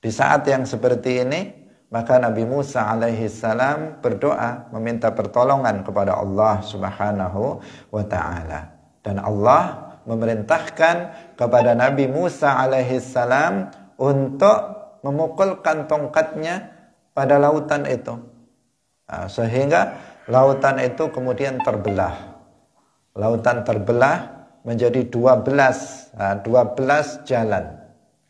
Di saat yang seperti ini, maka Nabi Musa alaihi salam berdoa meminta pertolongan kepada Allah Subhanahu wa taala. Dan Allah memerintahkan kepada Nabi Musa alaihi salam untuk memukulkan tongkatnya pada lautan itu. Nah, sehingga lautan itu kemudian terbelah. Lautan terbelah menjadi 12, nah, 12 jalan.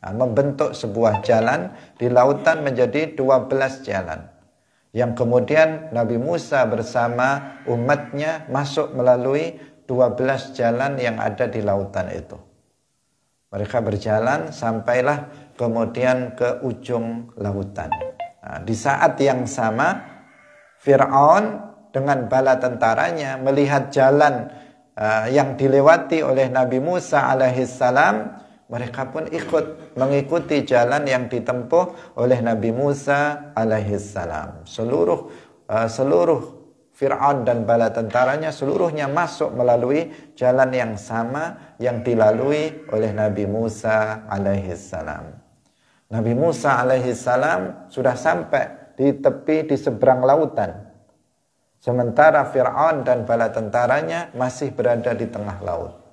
Nah, membentuk sebuah jalan di lautan menjadi 12 jalan. Yang kemudian Nabi Musa bersama umatnya masuk melalui 12 jalan yang ada di lautan itu. Mereka berjalan sampailah kemudian ke ujung lautan. Nah, di saat yang sama Fir'aun dengan bala tentaranya melihat jalan uh, yang dilewati oleh Nabi Musa alaihissalam salam mereka pun ikut mengikuti jalan yang ditempuh oleh Nabi Musa alaihissalam. Seluruh eh, seluruh Fir'aun dan bala tentaranya seluruhnya masuk melalui jalan yang sama yang dilalui oleh Nabi Musa alaihissalam. Nabi Musa alaihissalam sudah sampai di tepi di seberang lautan. Sementara Fir'aun dan bala tentaranya masih berada di tengah laut.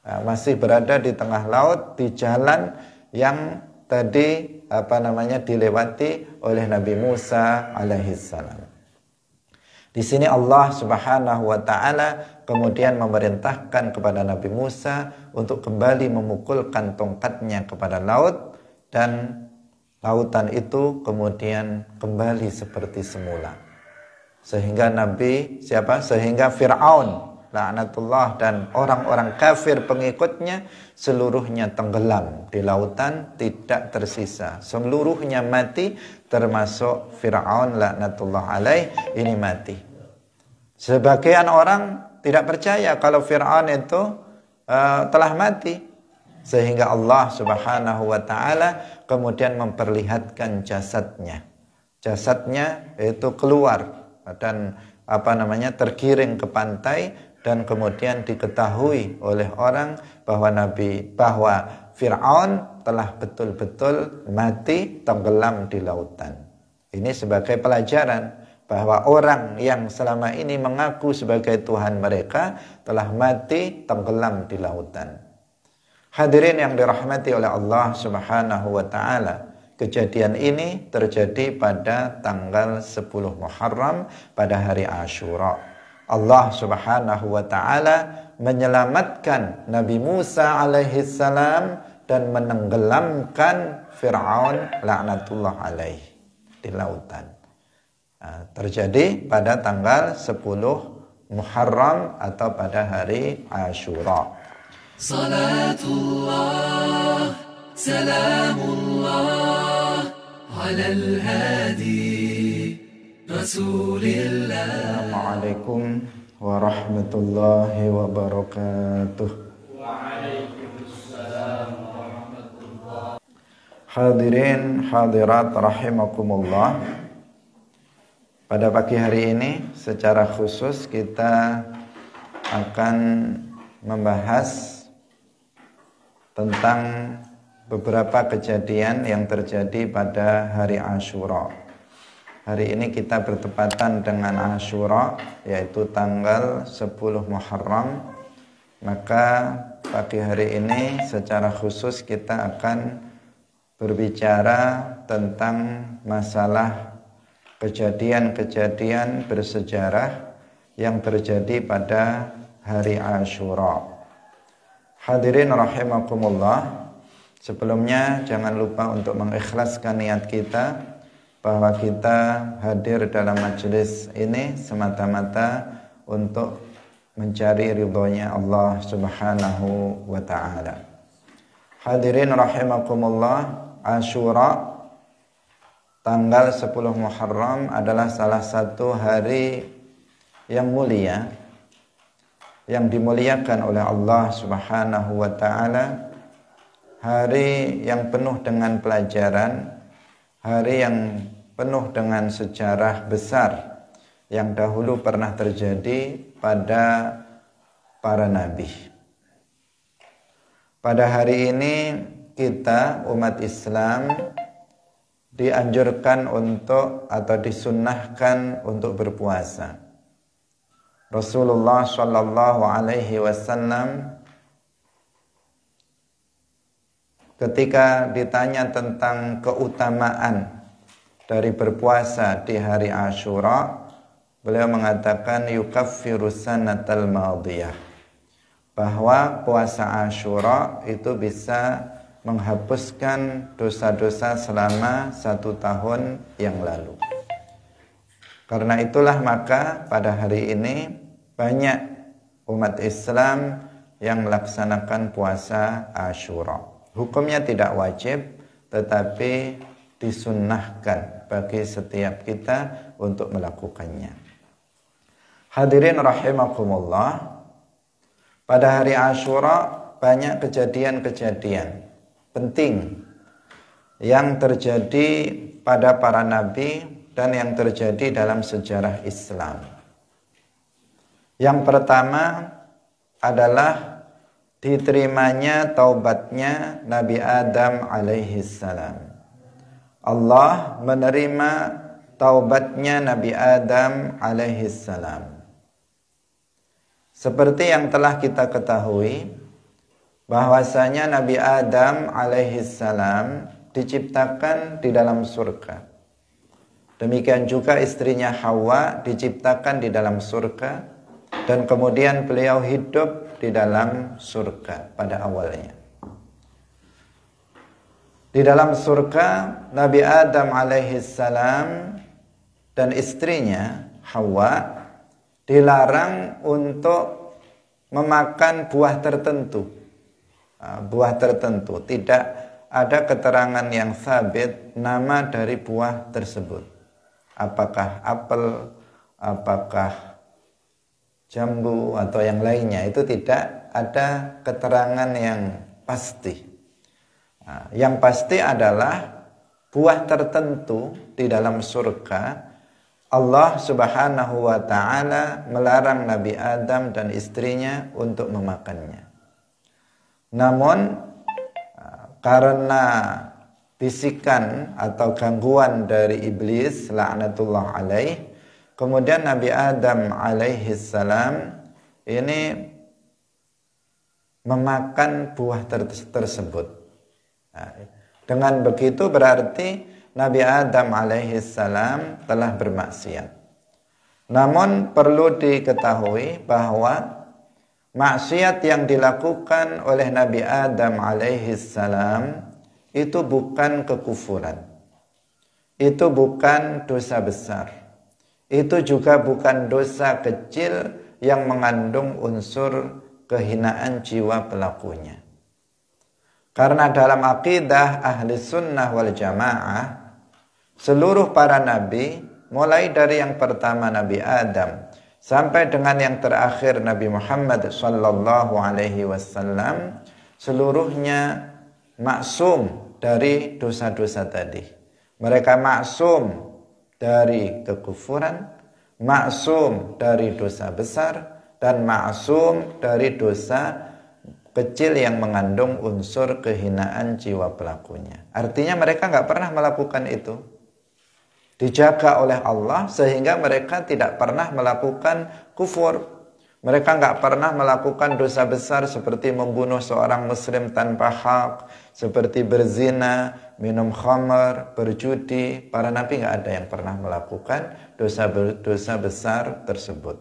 Ah, masih berada di tengah laut di jalan yang tadi apa namanya dilewati oleh Nabi Musa alaihissalam. Di sini Allah Subhanahu wa taala kemudian memerintahkan kepada Nabi Musa untuk kembali memukulkan tongkatnya kepada laut dan lautan itu kemudian kembali seperti semula. Sehingga Nabi siapa? Sehingga Firaun laknatullah dan orang-orang kafir pengikutnya seluruhnya tenggelam di lautan tidak tersisa seluruhnya mati termasuk Firaun laknatullah alaih ini mati sebagian orang tidak percaya kalau Firaun itu uh, telah mati sehingga Allah Subhanahu wa taala kemudian memperlihatkan jasadnya jasadnya itu keluar dan apa namanya tergiring ke pantai dan kemudian diketahui oleh orang bahwa Nabi bahwa Fir'aun telah betul-betul mati tenggelam di lautan. Ini sebagai pelajaran bahwa orang yang selama ini mengaku sebagai Tuhan mereka telah mati tenggelam di lautan. Hadirin yang dirahmati oleh Allah Subhanahu wa taala. Kejadian ini terjadi pada tanggal 10 Muharram pada hari Asyura. Allah Subhanahu wa taala menyelamatkan Nabi Musa alaihi salam dan menenggelamkan Firaun laknatullah alaih di lautan. Ah, terjadi pada tanggal 10 Muharram atau pada hari Ashura. Salatullah, salamullah ala al-hadi Assalamualaikum warahmatullahi wabarakatuh. عليكم Hadirin hadirat rahimakumullah Pada pagi hari ini secara khusus kita akan membahas tentang beberapa kejadian yang terjadi pada hari Ashura. Hari ini kita bertepatan dengan Ashura yaitu tanggal 10 Muharram. Maka pagi hari ini secara khusus kita akan berbicara tentang masalah kejadian-kejadian bersejarah yang terjadi pada hari Ashura. Hadirin rahimakumullah, sebelumnya jangan lupa untuk mengikhlaskan niat kita bahwa kita hadir dalam majelis ini semata-mata untuk mencari ridhonya Allah Subhanahu wa taala. Hadirin rahimakumullah, Asyura tanggal 10 Muharram adalah salah satu hari yang mulia yang dimuliakan oleh Allah Subhanahu wa taala, hari yang penuh dengan pelajaran hari yang penuh dengan sejarah besar yang dahulu pernah terjadi pada para nabi. Pada hari ini kita umat Islam dianjurkan untuk atau disunnahkan untuk berpuasa. Rasulullah Shallallahu Alaihi Wasallam ketika ditanya tentang keutamaan dari berpuasa di hari Ashura, beliau mengatakan yukaffiru maudiyah bahwa puasa Ashura itu bisa menghapuskan dosa-dosa selama satu tahun yang lalu. Karena itulah maka pada hari ini banyak umat Islam yang melaksanakan puasa Ashura. Hukumnya tidak wajib, tetapi disunnahkan bagi setiap kita untuk melakukannya. Hadirin rahimakumullah, pada hari Ashura banyak kejadian-kejadian penting yang terjadi pada para nabi dan yang terjadi dalam sejarah Islam. Yang pertama adalah diterimanya taubatnya Nabi Adam alaihi salam. Allah menerima taubatnya Nabi Adam alaihi salam. Seperti yang telah kita ketahui bahwasanya Nabi Adam alaihi salam diciptakan di dalam surga. Demikian juga istrinya Hawa diciptakan di dalam surga dan kemudian beliau hidup di dalam surga pada awalnya. Di dalam surga Nabi Adam alaihi salam dan istrinya Hawa dilarang untuk memakan buah tertentu. Ah, buah tertentu tidak ada keterangan yang sabit nama dari buah tersebut. Apakah apel, apakah jambu atau yang lainnya itu tidak ada keterangan yang pasti. Nah, yang pasti adalah buah tertentu di dalam surga Allah Subhanahu wa taala melarang Nabi Adam dan istrinya untuk memakannya. Namun nah, karena bisikan atau gangguan dari iblis laknatullah alaih Kemudian Nabi Adam alaihi salam ini memakan buah ter tersebut. Nah, dengan begitu berarti Nabi Adam alaihi salam telah bermaksiat. Namun perlu diketahui bahwa maksiat yang dilakukan oleh Nabi Adam alaihi salam itu bukan kekufuran. Itu bukan dosa besar itu juga bukan dosa kecil yang mengandung unsur kehinaan jiwa pelakunya. Karena dalam akidah ahli sunnah wal jamaah, seluruh para nabi, mulai dari yang pertama Nabi Adam, sampai dengan yang terakhir Nabi Muhammad Sallallahu Alaihi Wasallam, seluruhnya maksum dari dosa-dosa tadi. Mereka maksum dari kekufuran, maksum dari dosa besar, dan maksum dari dosa kecil yang mengandung unsur kehinaan jiwa pelakunya. Artinya mereka nggak pernah melakukan itu. Dijaga oleh Allah sehingga mereka tidak pernah melakukan kufur, mereka nggak pernah melakukan dosa besar seperti membunuh seorang muslim tanpa hak, seperti berzina, minum khamar, berjudi. Para nabi nggak ada yang pernah melakukan dosa dosa besar tersebut.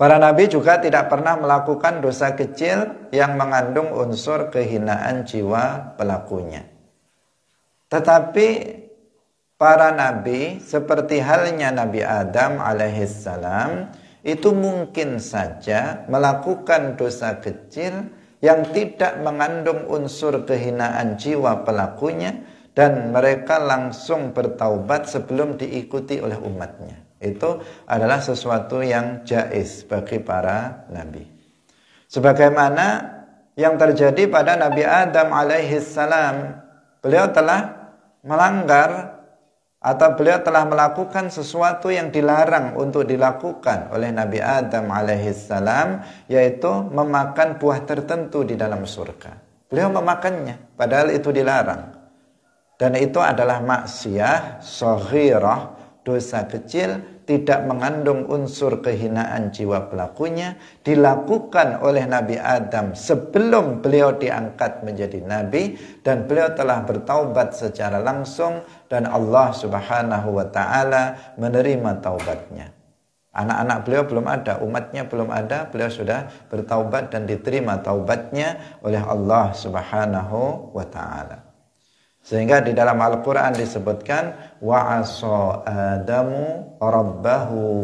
Para nabi juga tidak pernah melakukan dosa kecil yang mengandung unsur kehinaan jiwa pelakunya. Tetapi para nabi seperti halnya Nabi Adam alaihissalam itu mungkin saja melakukan dosa kecil yang tidak mengandung unsur kehinaan jiwa pelakunya dan mereka langsung bertaubat sebelum diikuti oleh umatnya. Itu adalah sesuatu yang jais bagi para nabi. Sebagaimana yang terjadi pada Nabi Adam alaihissalam, beliau telah melanggar atau beliau telah melakukan sesuatu yang dilarang untuk dilakukan oleh Nabi Adam alaihissalam yaitu memakan buah tertentu di dalam surga. Beliau memakannya padahal itu dilarang. Dan itu adalah maksiat sohirah, dosa kecil tidak mengandung unsur kehinaan jiwa pelakunya dilakukan oleh Nabi Adam sebelum beliau diangkat menjadi nabi dan beliau telah bertaubat secara langsung dan Allah Subhanahu wa taala menerima taubatnya. Anak-anak beliau belum ada, umatnya belum ada, beliau sudah bertaubat dan diterima taubatnya oleh Allah Subhanahu wa taala. Sehingga di dalam Al-Quran disebutkan aso adamu rabbahu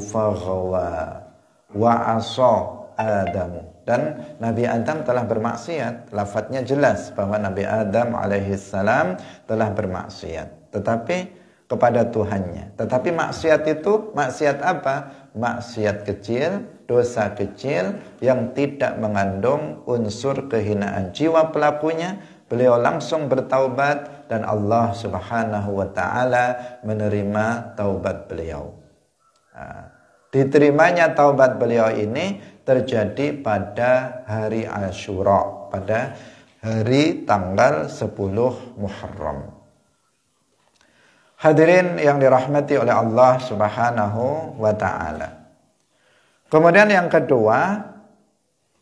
wa aso adamu dan Nabi Adam telah bermaksiat Lafatnya jelas bahwa Nabi Adam alaihi salam telah bermaksiat tetapi kepada Tuhannya tetapi maksiat itu maksiat apa maksiat kecil dosa kecil yang tidak mengandung unsur kehinaan jiwa pelakunya beliau langsung bertaubat dan Allah Subhanahu wa taala menerima taubat beliau. diterimanya taubat beliau ini terjadi pada hari Asyura, pada hari tanggal 10 Muharram. Hadirin yang dirahmati oleh Allah Subhanahu wa taala. Kemudian yang kedua,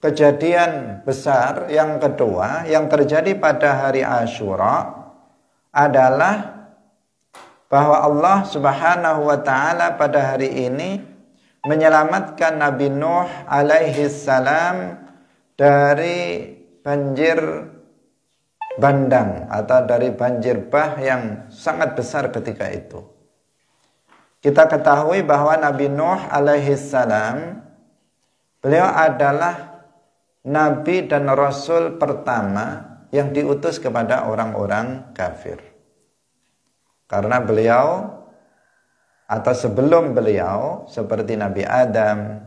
kejadian besar yang kedua yang terjadi pada hari Asyura adalah bahwa Allah Subhanahu wa taala pada hari ini menyelamatkan Nabi Nuh alaihi salam dari banjir bandang atau dari banjir bah yang sangat besar ketika itu. Kita ketahui bahwa Nabi Nuh alaihi salam beliau adalah nabi dan rasul pertama yang diutus kepada orang-orang kafir. Karena beliau atau sebelum beliau seperti Nabi Adam,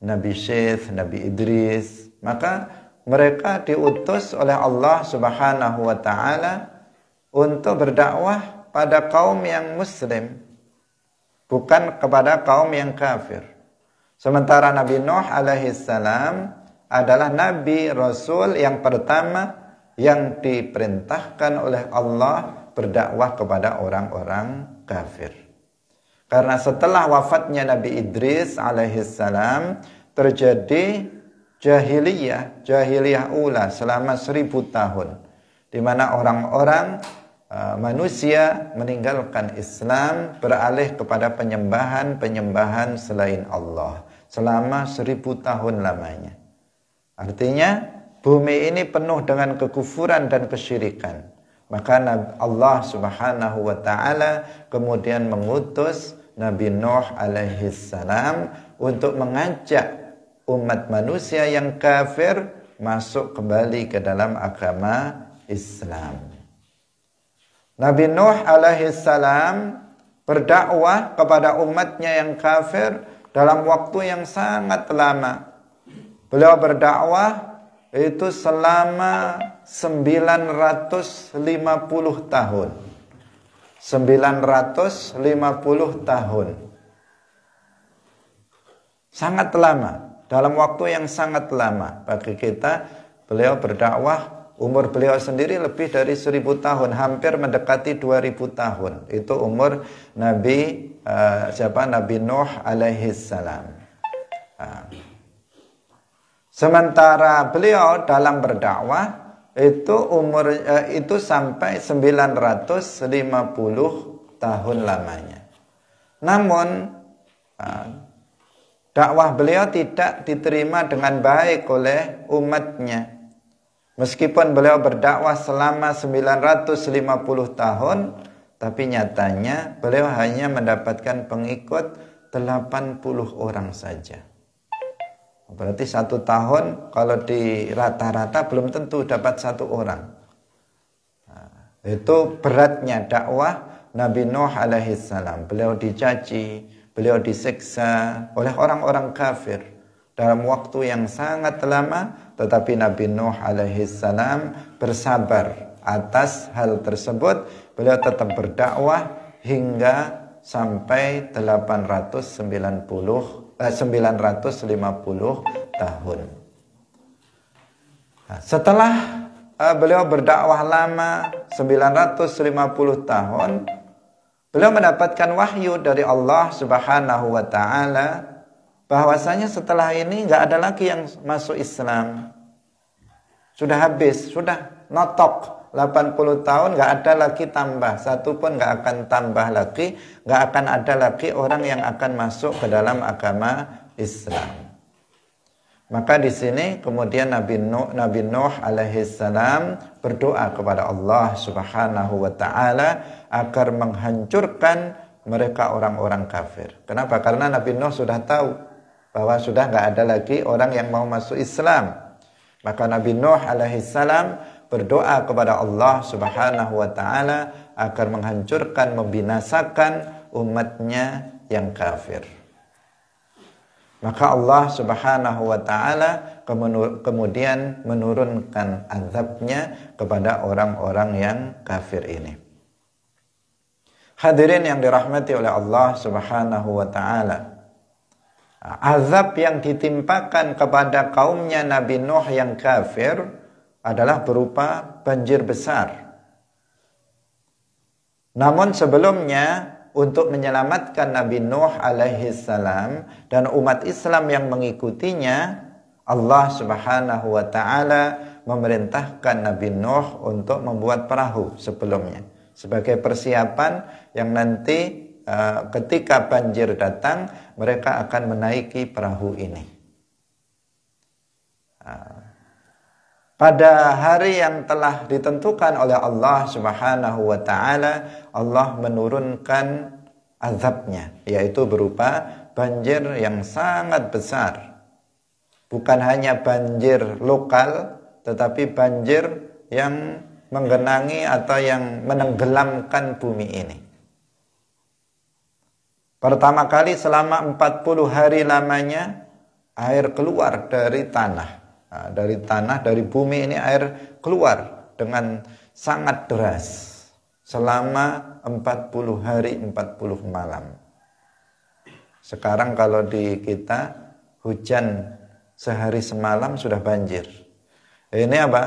Nabi Syekh, Nabi Idris, maka mereka diutus oleh Allah Subhanahu wa taala untuk berdakwah pada kaum yang muslim bukan kepada kaum yang kafir. Sementara Nabi Nuh alaihissalam adalah nabi rasul yang pertama yang diperintahkan oleh Allah berdakwah kepada orang-orang kafir. Karena setelah wafatnya Nabi Idris alaihissalam terjadi jahiliyah, jahiliyah ula selama seribu tahun. Di mana orang-orang eh, manusia meninggalkan Islam beralih kepada penyembahan-penyembahan selain Allah selama seribu tahun lamanya. Artinya Bumi ini penuh dengan kekufuran dan kesyirikan. Maka Allah Subhanahu wa taala kemudian mengutus Nabi Nuh alaihi salam untuk mengajak umat manusia yang kafir masuk kembali ke dalam agama Islam. Nabi Nuh alaihi salam berdakwah kepada umatnya yang kafir dalam waktu yang sangat lama. Beliau berdakwah itu selama 950 tahun. 950 tahun. Sangat lama. Dalam waktu yang sangat lama bagi kita, beliau berdakwah umur beliau sendiri lebih dari 1000 tahun, hampir mendekati 2000 tahun. Itu umur Nabi uh, siapa Nabi Nuh alaihi salam. Uh. Ah. Sementara beliau dalam berdakwah itu umur eh, itu sampai 950 tahun lamanya. Namun eh, dakwah beliau tidak diterima dengan baik oleh umatnya. Meskipun beliau berdakwah selama 950 tahun, tapi nyatanya beliau hanya mendapatkan pengikut 80 orang saja. Berarti satu tahun kalau di rata-rata belum tentu dapat satu orang. Nah, itu beratnya dakwah Nabi Nuh alaihissalam. Beliau dicaci, beliau disiksa oleh orang-orang kafir dalam waktu yang sangat lama tetapi Nabi Nuh alaihissalam bersabar atas hal tersebut beliau tetap berdakwah hingga sampai 890 950 eh, tahun. Nah, setelah eh, beliau berdakwah lama 950 tahun, beliau mendapatkan wahyu dari Allah Subhanahu wa taala bahwasanya setelah ini nggak ada lagi yang masuk Islam. Sudah habis, sudah notok 80 tahun nggak ada lagi tambah satu pun nggak akan tambah lagi nggak akan ada lagi orang yang akan masuk ke dalam agama Islam maka di sini kemudian Nabi Nuh, Nabi Nuh alaihissalam berdoa kepada Allah Subhanahu wa taala agar menghancurkan mereka orang-orang kafir. Kenapa? Karena Nabi Nuh sudah tahu bahwa sudah nggak ada lagi orang yang mau masuk Islam. Maka Nabi Nuh alaihissalam berdoa kepada Allah Subhanahu wa taala agar menghancurkan, membinasakan umatnya yang kafir. Maka Allah Subhanahu wa taala kemudian menurunkan azabnya kepada orang-orang yang kafir ini. Hadirin yang dirahmati oleh Allah Subhanahu wa taala. Azab yang ditimpakan kepada kaumnya Nabi Nuh yang kafir adalah berupa banjir besar. Namun sebelumnya untuk menyelamatkan Nabi Nuh alaihi salam dan umat Islam yang mengikutinya, Allah Subhanahu wa taala memerintahkan Nabi Nuh untuk membuat perahu sebelumnya sebagai persiapan yang nanti eh, ketika banjir datang mereka akan menaiki perahu ini. Ah pada hari yang telah ditentukan oleh Allah Subhanahu wa taala Allah menurunkan azabnya yaitu berupa banjir yang sangat besar bukan hanya banjir lokal tetapi banjir yang menggenangi atau yang menenggelamkan bumi ini pertama kali selama 40 hari lamanya air keluar dari tanah Nah, dari tanah, dari bumi ini air keluar dengan sangat deras selama 40 hari 40 malam. Sekarang kalau di kita hujan sehari semalam sudah banjir. Ini apa?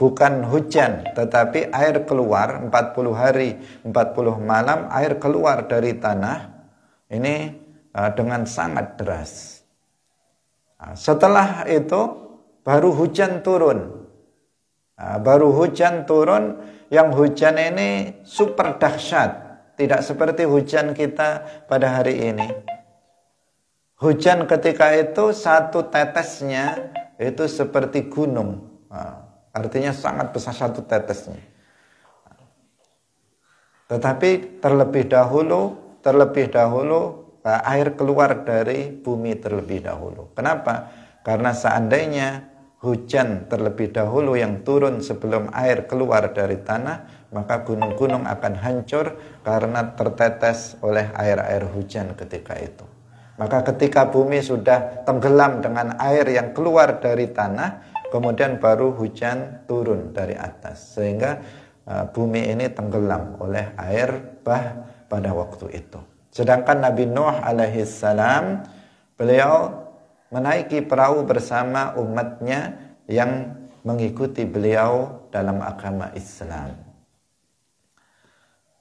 bukan hujan, tetapi air keluar 40 hari, 40 malam air keluar dari tanah ini eh, dengan sangat deras Nah, setelah itu baru hujan turun. Nah, baru hujan turun, yang hujan ini super dahsyat. Tidak seperti hujan kita pada hari ini. Hujan ketika itu satu tetesnya itu seperti gunung. Nah, artinya sangat besar satu tetesnya. Tetapi terlebih dahulu, terlebih dahulu Eh, air keluar dari bumi terlebih dahulu. Kenapa? Karena seandainya hujan terlebih dahulu yang turun sebelum air keluar dari tanah, maka gunung-gunung akan hancur karena tertetes oleh air-air hujan ketika itu. Maka ketika bumi sudah tenggelam dengan air yang keluar dari tanah, kemudian baru hujan turun dari atas. Sehingga eh, bumi ini tenggelam oleh air bah pada waktu itu. Sedangkan Nabi Nuh alaihissalam beliau menaiki perahu bersama umatnya yang mengikuti beliau dalam agama Islam.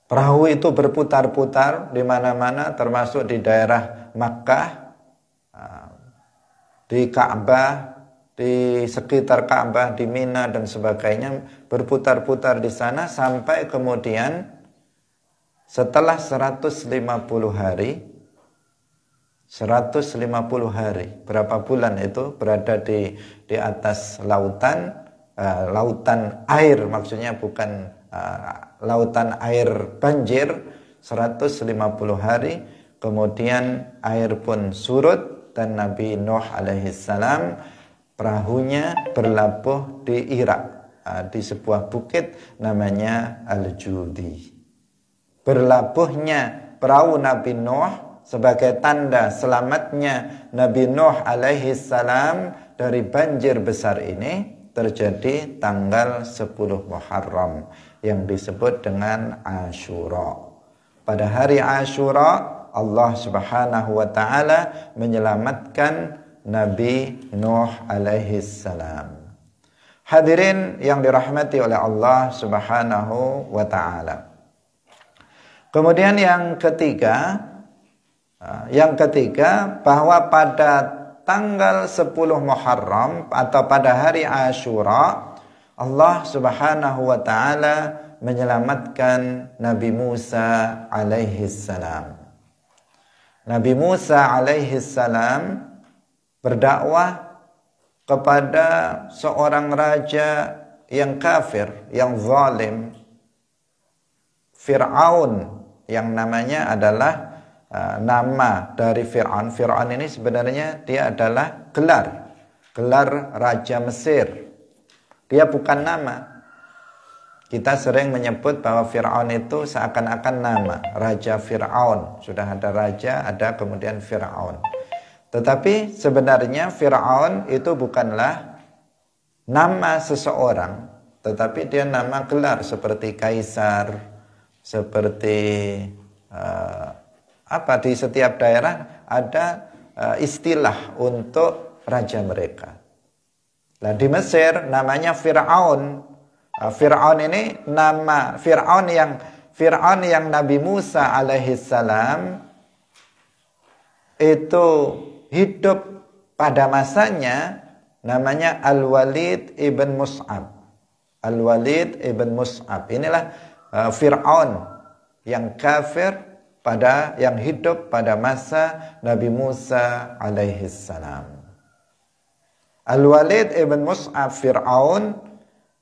Perahu itu berputar-putar di mana-mana termasuk di daerah Makkah, ah, di Ka'bah, di sekitar Ka'bah, di Mina dan sebagainya berputar-putar di sana sampai kemudian setelah 150 hari 150 hari berapa bulan itu berada di di atas lautan uh, lautan air maksudnya bukan uh, lautan air banjir 150 hari kemudian air pun surut dan Nabi Nuh alaihi salam perahunya berlabuh di Irak uh, di sebuah bukit namanya Al-Judi berlabuhnya perahu Nabi Nuh sebagai tanda selamatnya Nabi Nuh alaihi salam dari banjir besar ini terjadi tanggal 10 Muharram yang disebut dengan Ashura. Pada hari Ashura Allah Subhanahu wa taala menyelamatkan Nabi Nuh alaihi salam. Hadirin yang dirahmati oleh Allah Subhanahu wa taala. Kemudian yang ketiga, eh, yang ketiga bahwa pada tanggal 10 Muharram atau pada hari Ashura Allah Subhanahu wa taala menyelamatkan Nabi Musa alaihi salam. Nabi Musa alaihi salam berdakwah kepada seorang raja yang kafir, yang zalim, Fir'aun yang namanya adalah uh, nama dari Fir'aun. Fir'aun ini sebenarnya dia adalah gelar, gelar Raja Mesir. Dia bukan nama. Kita sering menyebut bahwa Fir'aun itu seakan-akan nama, Raja Fir'aun. Sudah ada Raja, ada kemudian Fir'aun. Tetapi sebenarnya Fir'aun itu bukanlah nama seseorang, tetapi dia nama gelar seperti Kaisar, seperti uh, apa di setiap daerah ada uh, istilah untuk raja mereka. Nah di Mesir namanya Fir'aun. Uh, Fir'aun ini nama Fir'aun yang Fir'aun yang Nabi Musa alaihissalam itu hidup pada masanya namanya Al-Walid ibn Mus'ab. Al-Walid ibn Mus'ab. Inilah Eh, Fir'aun yang kafir pada yang hidup pada masa Nabi Musa alaihi salam. Al-Walid ibn Mus'ab Fir'aun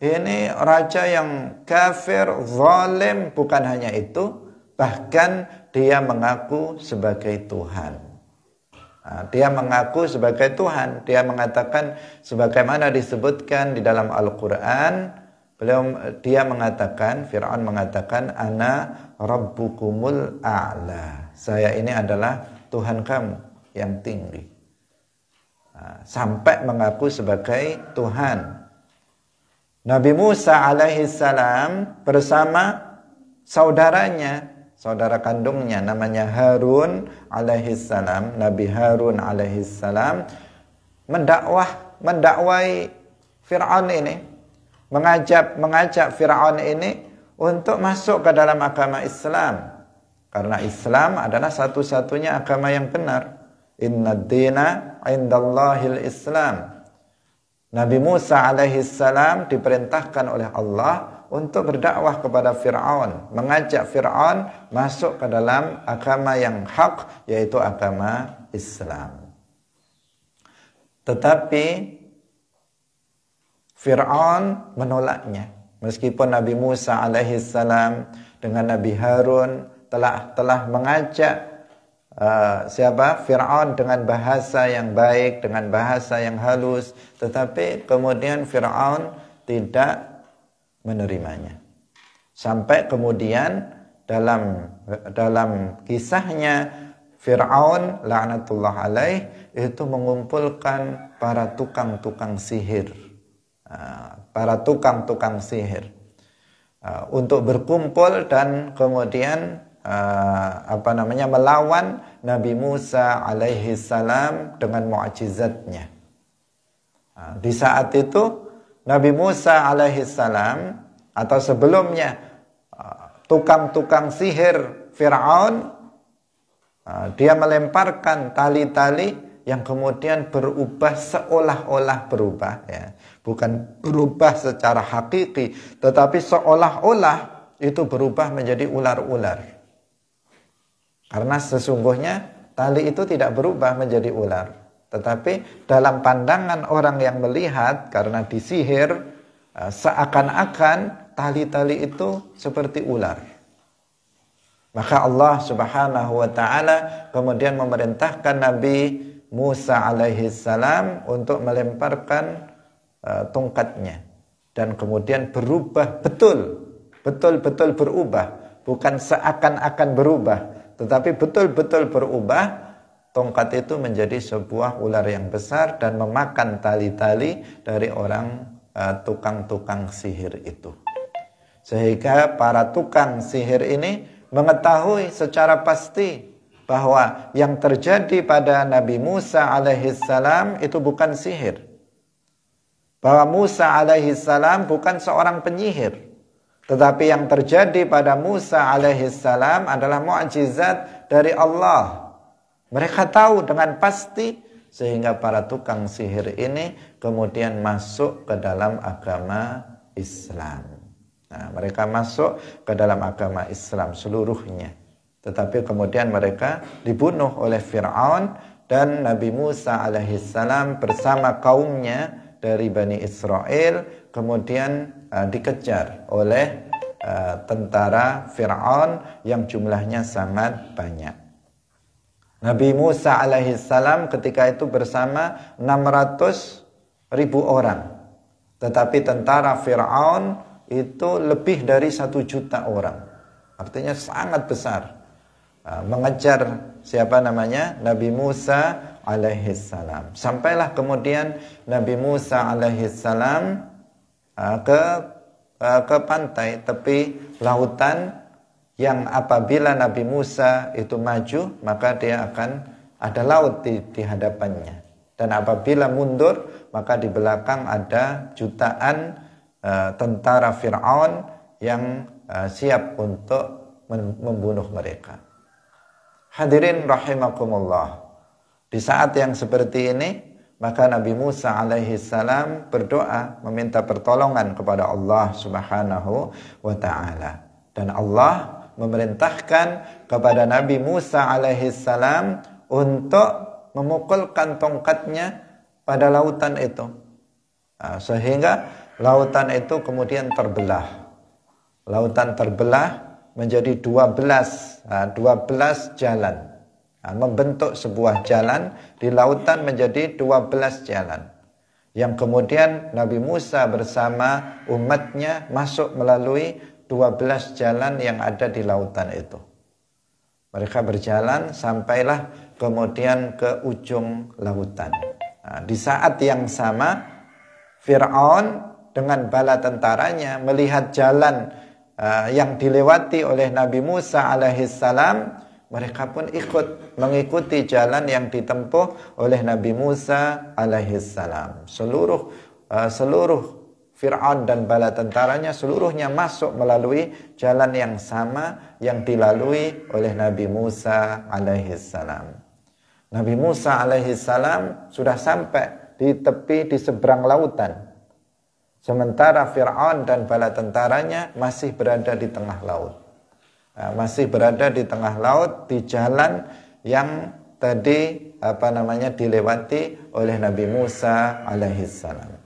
ini raja yang kafir, zalim, bukan hanya itu, bahkan dia mengaku sebagai Tuhan. Nah, dia mengaku sebagai Tuhan. Dia mengatakan sebagaimana disebutkan di dalam Al-Quran, Beliau dia mengatakan Firaun mengatakan ana rabbukumul a'la. Saya ini adalah Tuhan kamu yang tinggi. Nah, sampai mengaku sebagai Tuhan. Nabi Musa alaihi salam bersama saudaranya, saudara kandungnya namanya Harun alaihi salam, Nabi Harun alaihi salam mendakwah mendakwai Firaun ini mengajak mengajak Firaun ini untuk masuk ke dalam agama Islam. Karena Islam adalah satu-satunya agama yang benar. Inna dina indallahil Islam. Nabi Musa alaihi salam diperintahkan oleh Allah untuk berdakwah kepada Fir'aun. Mengajak Fir'aun masuk ke dalam agama yang hak, yaitu agama Islam. Tetapi Fir'aun menolaknya. Meskipun Nabi Musa alaihissalam dengan Nabi Harun telah telah mengajak uh, siapa Fir'aun dengan bahasa yang baik, dengan bahasa yang halus, tetapi kemudian Fir'aun tidak menerimanya. Sampai kemudian dalam dalam kisahnya Fir'aun la'natullah alaih itu mengumpulkan para tukang-tukang sihir Ah, para tukang-tukang sihir ah, untuk berkumpul dan kemudian ah, apa namanya melawan Nabi Musa alaihi salam dengan mukjizatnya. Di saat itu Nabi Musa alaihi salam atau sebelumnya tukang-tukang sihir Firaun dia melemparkan tali-tali yang kemudian berubah seolah-olah berubah ya bukan berubah secara hakiki tetapi seolah-olah itu berubah menjadi ular-ular karena sesungguhnya tali itu tidak berubah menjadi ular tetapi dalam pandangan orang yang melihat karena disihir e, seakan-akan tali-tali itu seperti ular maka Allah Subhanahu wa taala kemudian memerintahkan Nabi Musa alaihi salam untuk melemparkan uh, tongkatnya dan kemudian berubah betul betul-betul berubah bukan seakan-akan berubah tetapi betul-betul berubah tongkat itu menjadi sebuah ular yang besar dan memakan tali-tali dari orang eh, tukang-tukang uh, tukang -tukang sihir itu sehingga para tukang sihir ini mengetahui secara pasti bahwa yang terjadi pada Nabi Musa alaihissalam itu bukan sihir. Bahwa Musa alaihissalam bukan seorang penyihir. Tetapi yang terjadi pada Musa alaihissalam adalah mukjizat dari Allah. Mereka tahu dengan pasti sehingga para tukang sihir ini kemudian masuk ke dalam agama Islam. Nah, mereka masuk ke dalam agama Islam seluruhnya. Tetapi kemudian mereka dibunuh oleh Fir'aun dan Nabi Musa alaihissalam bersama kaumnya dari Bani Israel kemudian uh, dikejar oleh uh, tentara Fir'aun yang jumlahnya sangat banyak. Nabi Musa alaihissalam ketika itu bersama 600 ribu orang. Tetapi tentara Fir'aun itu lebih dari satu juta orang. Artinya sangat besar. Ah, mengejar siapa namanya Nabi Musa alaihissalam. Sampailah kemudian Nabi Musa alaihissalam ah, ke ah, ke pantai tepi lautan yang apabila Nabi Musa itu maju maka dia akan ada laut di, di hadapannya dan apabila mundur maka di belakang ada jutaan uh, tentara Firaun yang uh, siap untuk membunuh mereka. Hadirin rahimakumullah. Di saat yang seperti ini, maka Nabi Musa alaihi salam berdoa meminta pertolongan kepada Allah Subhanahu wa taala. Dan Allah memerintahkan kepada Nabi Musa alaihi salam untuk memukulkan tongkatnya pada lautan itu. Nah, sehingga lautan itu kemudian terbelah. Lautan terbelah menjadi 12 dua 12 ah, jalan ah, membentuk sebuah jalan di lautan menjadi 12 jalan yang kemudian Nabi Musa bersama umatnya masuk melalui 12 jalan yang ada di lautan itu mereka berjalan sampailah kemudian ke ujung lautan ah, di saat yang sama Fir'aun dengan bala tentaranya melihat jalan Eh, yang dilewati oleh Nabi Musa alaihissalam mereka pun ikut mengikuti jalan yang ditempuh oleh Nabi Musa alaihissalam. Seluruh eh, seluruh Fir'aun dan bala tentaranya seluruhnya masuk melalui jalan yang sama yang dilalui oleh Nabi Musa alaihissalam. Nabi Musa alaihissalam sudah sampai di tepi di seberang lautan Sementara Fir'aun dan bala tentaranya masih berada di tengah laut. Nah, masih berada di tengah laut di jalan yang tadi apa namanya dilewati oleh Nabi Musa alaihissalam.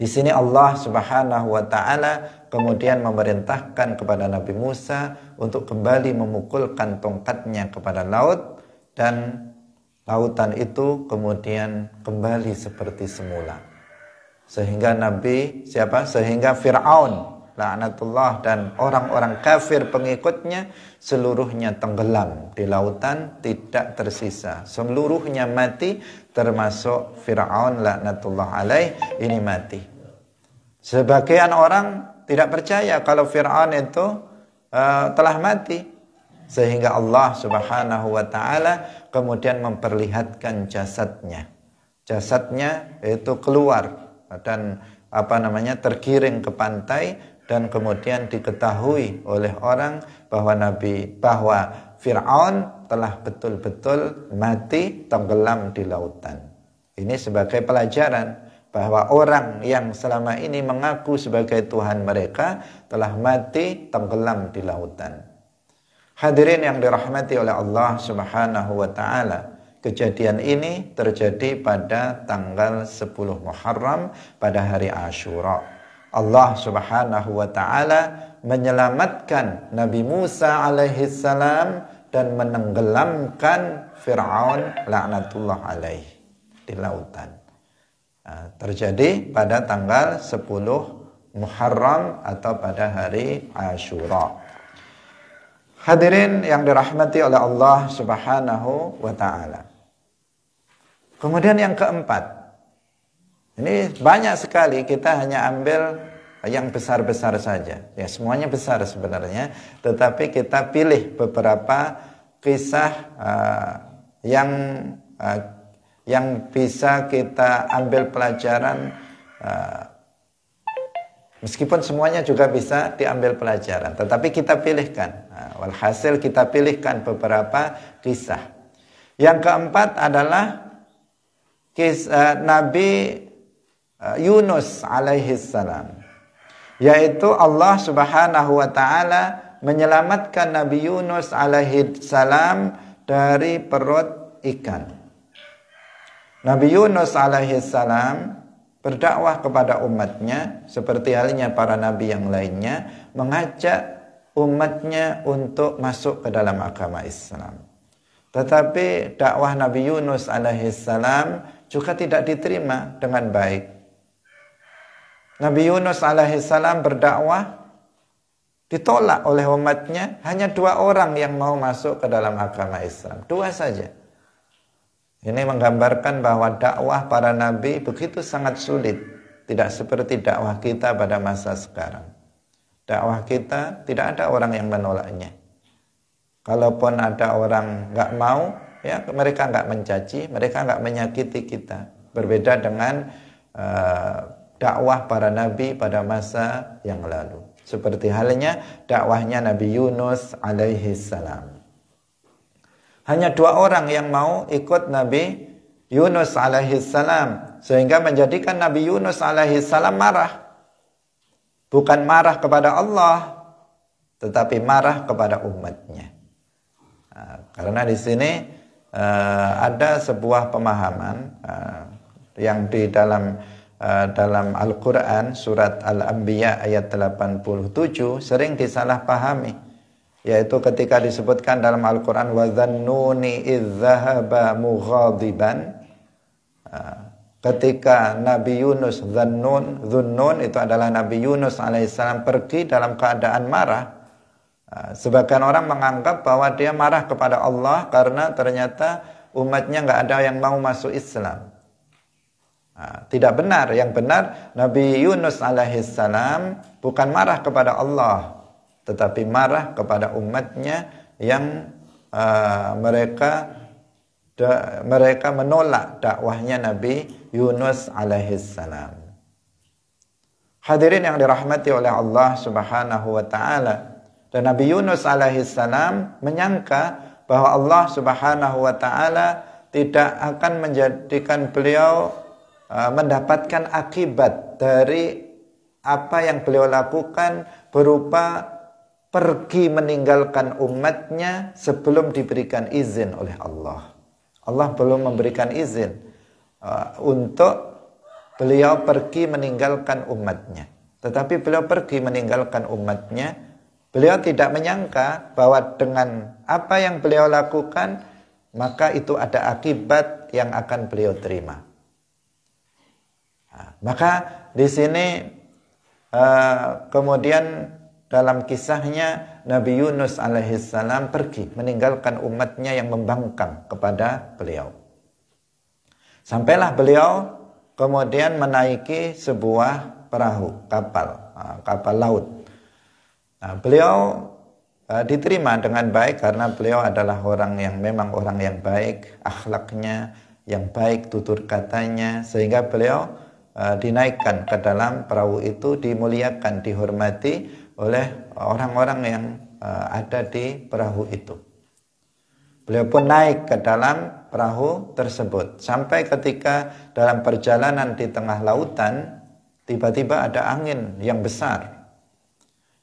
Di sini Allah Subhanahu wa taala kemudian memerintahkan kepada Nabi Musa untuk kembali memukulkan tongkatnya kepada laut dan lautan itu kemudian kembali seperti semula. Sehingga Nabi siapa? Sehingga Fir'aun laknatullah dan orang-orang kafir pengikutnya seluruhnya tenggelam di lautan tidak tersisa seluruhnya mati termasuk Firaun laknatullah alaih ini mati sebagian orang tidak percaya kalau Firaun itu uh, telah mati sehingga Allah Subhanahu wa taala kemudian memperlihatkan jasadnya jasadnya itu keluar dan apa namanya tergiring ke pantai dan kemudian diketahui oleh orang bahwa Nabi bahwa Fir'aun telah betul-betul mati tenggelam di lautan. Ini sebagai pelajaran bahwa orang yang selama ini mengaku sebagai Tuhan mereka telah mati tenggelam di lautan. Hadirin yang dirahmati oleh Allah Subhanahu wa taala. Kejadian ini terjadi pada tanggal 10 Muharram pada hari Ashura. Allah Subhanahu wa taala menyelamatkan Nabi Musa alaihi salam dan menenggelamkan Firaun laknatullah alaih di lautan. Nah, terjadi pada tanggal 10 Muharram atau pada hari Ashura. Hadirin yang dirahmati oleh Allah Subhanahu wa taala. Kemudian yang keempat. Ini banyak sekali kita hanya ambil yang besar-besar saja. Ya, semuanya besar sebenarnya, tetapi kita pilih beberapa kisah uh, yang uh, yang bisa kita ambil pelajaran uh, meskipun semuanya juga bisa diambil pelajaran, tetapi kita pilihkan. Nah, walhasil kita pilihkan beberapa kisah. Yang keempat adalah kis, eh, Nabi eh, Yunus alaihi salam yaitu Allah Subhanahu wa taala menyelamatkan Nabi Yunus alaihi salam dari perut ikan. Nabi Yunus alaihi salam berdakwah kepada umatnya seperti halnya para nabi yang lainnya mengajak umatnya untuk masuk ke dalam agama Islam. Tetapi dakwah Nabi Yunus alaihi salam juga tidak diterima dengan baik. Nabi Yunus alaihissalam berdakwah ditolak oleh umatnya hanya dua orang yang mau masuk ke dalam agama Islam dua saja ini menggambarkan bahwa dakwah para nabi begitu sangat sulit tidak seperti dakwah kita pada masa sekarang dakwah kita tidak ada orang yang menolaknya kalaupun ada orang nggak mau ya mereka nggak mencaci, mereka nggak menyakiti kita. Berbeda dengan uh, dakwah para nabi pada masa yang lalu. Seperti halnya dakwahnya Nabi Yunus alaihi salam. Hanya dua orang yang mau ikut Nabi Yunus alaihi salam sehingga menjadikan Nabi Yunus alaihi salam marah. Bukan marah kepada Allah, tetapi marah kepada umatnya. Nah, karena di sini uh, ada sebuah pemahaman uh, yang di dalam uh, dalam Al-Qur'an surat Al-Anbiya ayat 87 sering disalahpahami yaitu ketika disebutkan dalam Al-Qur'an wa dzannuni ketika Nabi Yunus Zunnun itu adalah Nabi Yunus alaihissalam pergi dalam keadaan marah Ah, sebagian orang menganggap bahwa dia marah kepada Allah karena ternyata umatnya nggak ada yang mau masuk Islam. Ah, tidak benar. Yang benar Nabi Yunus alaihissalam bukan marah kepada Allah, tetapi marah kepada umatnya yang uh, mereka da, mereka menolak dakwahnya Nabi Yunus alaihissalam. Hadirin yang dirahmati oleh Allah Subhanahu wa taala, dan Nabi Yunus alaihissalam menyangka bahwa Allah subhanahu wa ta'ala tidak akan menjadikan beliau e, mendapatkan akibat dari apa yang beliau lakukan berupa pergi meninggalkan umatnya sebelum diberikan izin oleh Allah. Allah belum memberikan izin e, untuk beliau pergi meninggalkan umatnya. Tetapi beliau pergi meninggalkan umatnya Beliau tidak menyangka bahwa dengan apa yang beliau lakukan, maka itu ada akibat yang akan beliau terima. Nah, maka di sini uh, kemudian dalam kisahnya Nabi Yunus alaihissalam pergi meninggalkan umatnya yang membangkang kepada beliau. Sampailah beliau kemudian menaiki sebuah perahu kapal eh, kapal laut Nah, beliau uh, diterima dengan baik karena beliau adalah orang yang memang orang yang baik, akhlaknya yang baik, tutur katanya, sehingga beliau uh, dinaikkan ke dalam perahu itu, dimuliakan, dihormati oleh orang-orang yang uh, ada di perahu itu. Beliau pun naik ke dalam perahu tersebut sampai ketika dalam perjalanan di tengah lautan tiba-tiba ada angin yang besar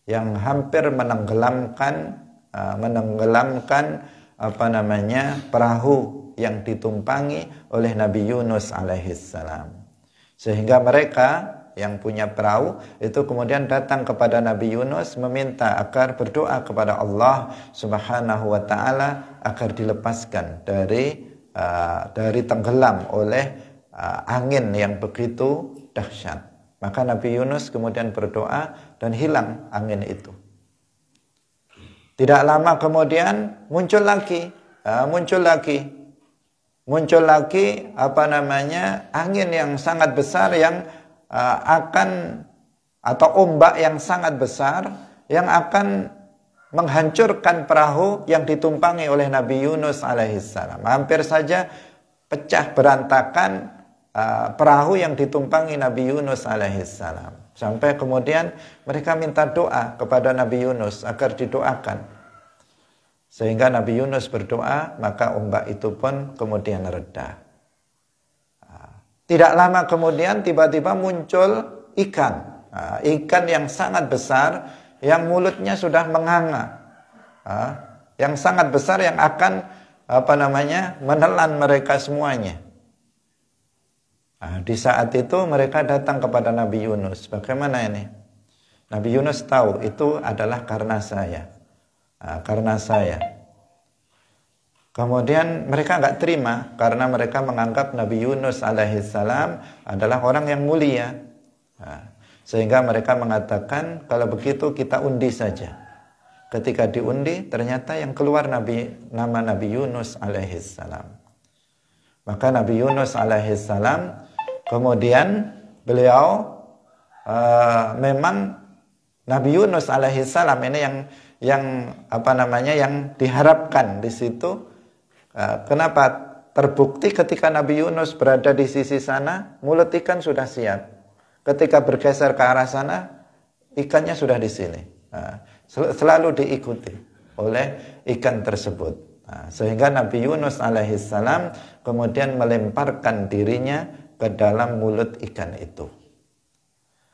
yang hampir menenggelamkan uh, menenggelamkan apa namanya perahu yang ditumpangi oleh Nabi Yunus alaihissalam sehingga mereka yang punya perahu itu kemudian datang kepada Nabi Yunus meminta agar berdoa kepada Allah Subhanahu wa taala agar dilepaskan dari uh, dari tenggelam oleh uh, angin yang begitu dahsyat. Maka Nabi Yunus kemudian berdoa dan hilang angin itu. Tidak lama kemudian muncul lagi, muncul lagi, muncul lagi apa namanya angin yang sangat besar yang akan atau ombak yang sangat besar yang akan menghancurkan perahu yang ditumpangi oleh Nabi Yunus alaihissalam. Hampir saja pecah berantakan Ah, perahu yang ditumpangi Nabi Yunus alaihissalam. Sampai kemudian mereka minta doa kepada Nabi Yunus agar didoakan. Sehingga Nabi Yunus berdoa, maka ombak itu pun kemudian reda. Ah, tidak lama kemudian tiba-tiba muncul ikan. Ah, ikan yang sangat besar, yang mulutnya sudah menganga. yang sangat besar yang akan apa namanya menelan mereka semuanya. Nah, di saat itu mereka datang kepada Nabi Yunus. Bagaimana ini? Nabi Yunus tahu itu adalah karena saya. Nah, karena saya. Kemudian mereka nggak terima karena mereka menganggap Nabi Yunus alaihissalam adalah orang yang mulia. Nah, sehingga mereka mengatakan kalau begitu kita undi saja. Ketika diundi ternyata yang keluar Nabi nama Nabi Yunus alaihissalam. Maka Nabi Yunus alaihissalam Kemudian beliau uh, memang Nabi Yunus alaihissalam ini yang yang apa namanya yang diharapkan di situ. Uh, kenapa terbukti ketika Nabi Yunus berada di sisi sana, mulut ikan sudah siap. Ketika bergeser ke arah sana, ikannya sudah di sini. Nah, sel selalu diikuti oleh ikan tersebut. Nah, sehingga Nabi Yunus alaihissalam kemudian melemparkan dirinya ke dalam mulut ikan itu.